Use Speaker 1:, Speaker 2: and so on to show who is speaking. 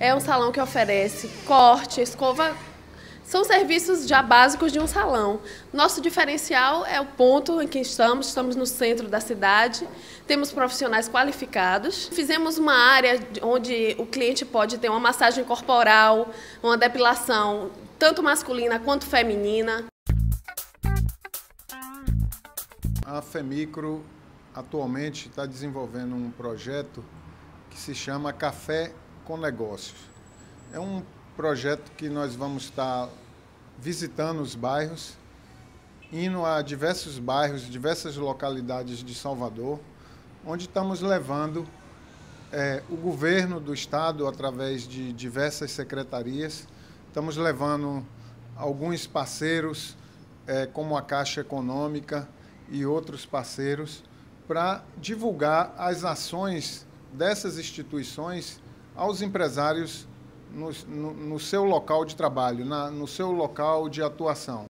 Speaker 1: É um salão que oferece corte, escova. São serviços já básicos de um salão. Nosso diferencial é o ponto em que estamos, estamos no centro da cidade, temos profissionais qualificados. Fizemos uma área onde o cliente pode ter uma massagem corporal, uma depilação, tanto masculina quanto feminina.
Speaker 2: A Femicro atualmente está desenvolvendo um projeto que se chama Café com negócios. É um projeto que nós vamos estar visitando os bairros, indo a diversos bairros, diversas localidades de Salvador, onde estamos levando é, o governo do estado, através de diversas secretarias, estamos levando alguns parceiros, é, como a Caixa Econômica e outros parceiros, para divulgar as ações dessas instituições aos empresários no, no, no seu local de trabalho, na, no seu local de atuação.